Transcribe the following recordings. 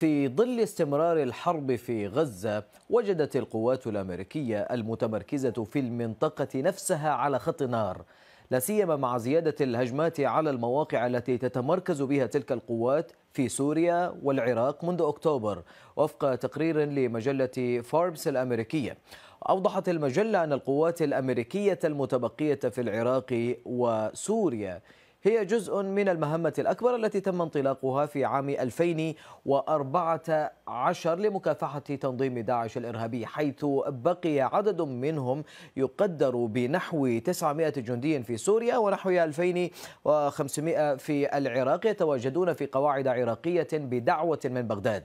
في ظل استمرار الحرب في غزة وجدت القوات الأمريكية المتمركزة في المنطقة نفسها على خط نار لا سيما مع زيادة الهجمات على المواقع التي تتمركز بها تلك القوات في سوريا والعراق منذ أكتوبر وفق تقرير لمجلة فاربس الأمريكية أوضحت المجلة أن القوات الأمريكية المتبقية في العراق وسوريا هي جزء من المهمة الأكبر التي تم انطلاقها في عام 2014 لمكافحة تنظيم داعش الإرهابي حيث بقي عدد منهم يقدر بنحو 900 جندي في سوريا ونحو 2500 في العراق يتواجدون في قواعد عراقية بدعوة من بغداد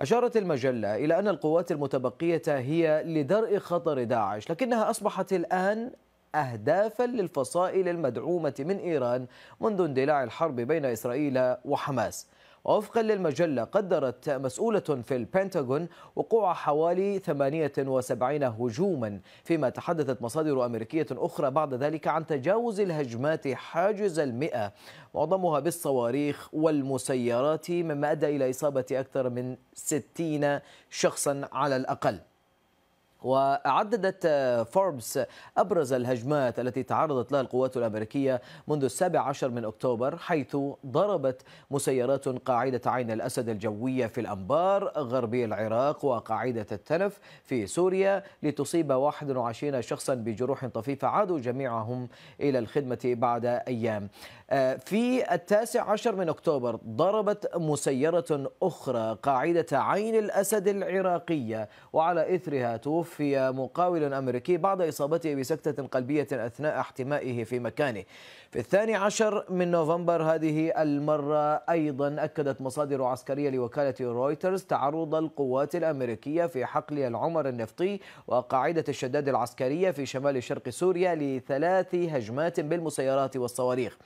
أشارت المجلة إلى أن القوات المتبقية هي لدرء خطر داعش لكنها أصبحت الآن أهدافا للفصائل المدعومة من إيران منذ اندلاع الحرب بين إسرائيل وحماس ووفقا للمجلة قدرت مسؤولة في البنتاغون وقوع حوالي 78 هجوما فيما تحدثت مصادر أمريكية أخرى بعد ذلك عن تجاوز الهجمات حاجز المئة معظمها بالصواريخ والمسيرات مما أدى إلى إصابة أكثر من 60 شخصا على الأقل وعددت فوربس أبرز الهجمات التي تعرضت لها القوات الأمريكية منذ السابع عشر من أكتوبر حيث ضربت مسيرات قاعدة عين الأسد الجوية في الأنبار غربي العراق وقاعدة التنف في سوريا لتصيب 21 شخصا بجروح طفيفة عادوا جميعهم إلى الخدمة بعد أيام آه، في التاسع عشر من أكتوبر ضربت مسيرة أخرى قاعدة عين الأسد العراقية وعلى إثرها توفي توفي مقاول أمريكي بعد إصابته بسكتة قلبية أثناء احتمائه في مكانه في الثاني عشر من نوفمبر هذه المرة أيضا أكدت مصادر عسكرية لوكالة رويترز تعرض القوات الأمريكية في حقل العمر النفطي وقاعدة الشداد العسكرية في شمال شرق سوريا لثلاث هجمات بالمسيرات والصواريخ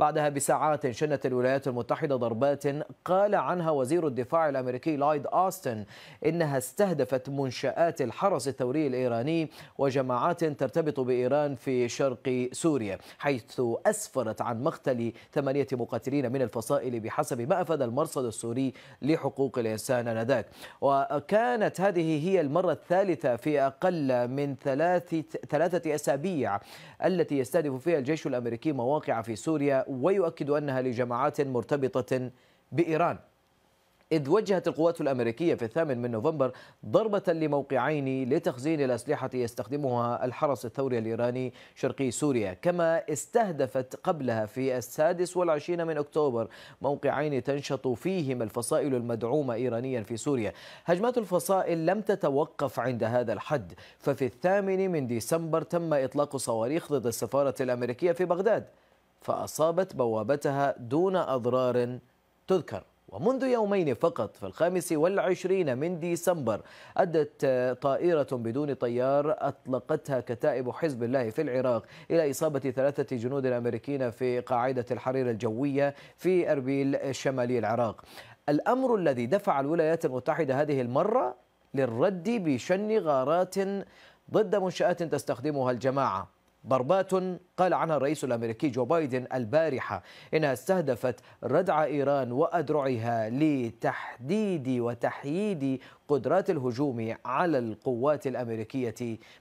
بعدها بساعات شنت الولايات المتحدة ضربات قال عنها وزير الدفاع الأمريكي لايد آستن إنها استهدفت منشآت الحرس الثوري الإيراني وجماعات ترتبط بإيران في شرق سوريا حيث أسفرت عن مقتل ثمانية مقاتلين من الفصائل بحسب ما أفاد المرصد السوري لحقوق الإنسان آنذاك وكانت هذه هي المرة الثالثة في أقل من ثلاثة, ثلاثة أسابيع التي يستهدف فيها الجيش الأمريكي مواقع في سوريا ويؤكد أنها لجماعات مرتبطة بإيران إذ وجهت القوات الأمريكية في الثامن من نوفمبر ضربة لموقعين لتخزين الأسلحة يستخدمها الحرس الثوري الإيراني شرقي سوريا كما استهدفت قبلها في السادس والعشرين من أكتوبر موقعين تنشط فيهما الفصائل المدعومة إيرانيا في سوريا هجمات الفصائل لم تتوقف عند هذا الحد ففي الثامن من ديسمبر تم إطلاق صواريخ ضد السفارة الأمريكية في بغداد فأصابت بوابتها دون أضرار تذكر ومنذ يومين فقط في الخامس والعشرين من ديسمبر أدت طائرة بدون طيار أطلقتها كتائب حزب الله في العراق إلى إصابة ثلاثة جنود أمريكيين في قاعدة الحرير الجوية في أربيل شمالي العراق الأمر الذي دفع الولايات المتحدة هذه المرة للرد بشن غارات ضد منشآت تستخدمها الجماعة ضربات قال عنها الرئيس الامريكي جو بايدن البارحه انها استهدفت ردع ايران وادرعها لتحديد وتحييد قدرات الهجوم على القوات الامريكيه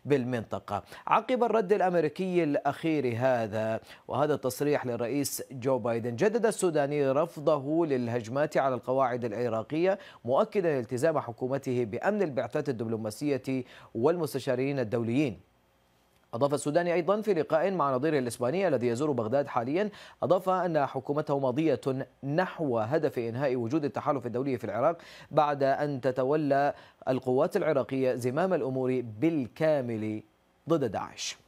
بالمنطقه. عقب الرد الامريكي الاخير هذا وهذا التصريح للرئيس جو بايدن جدد السوداني رفضه للهجمات على القواعد العراقيه مؤكدا التزام حكومته بامن البعثات الدبلوماسيه والمستشارين الدوليين أضاف السوداني أيضا في لقاء مع نظيره الإسباني الذي يزور بغداد حاليا أضاف أن حكومته ماضية نحو هدف إنهاء وجود التحالف الدولي في العراق بعد أن تتولى القوات العراقية زمام الأمور بالكامل ضد داعش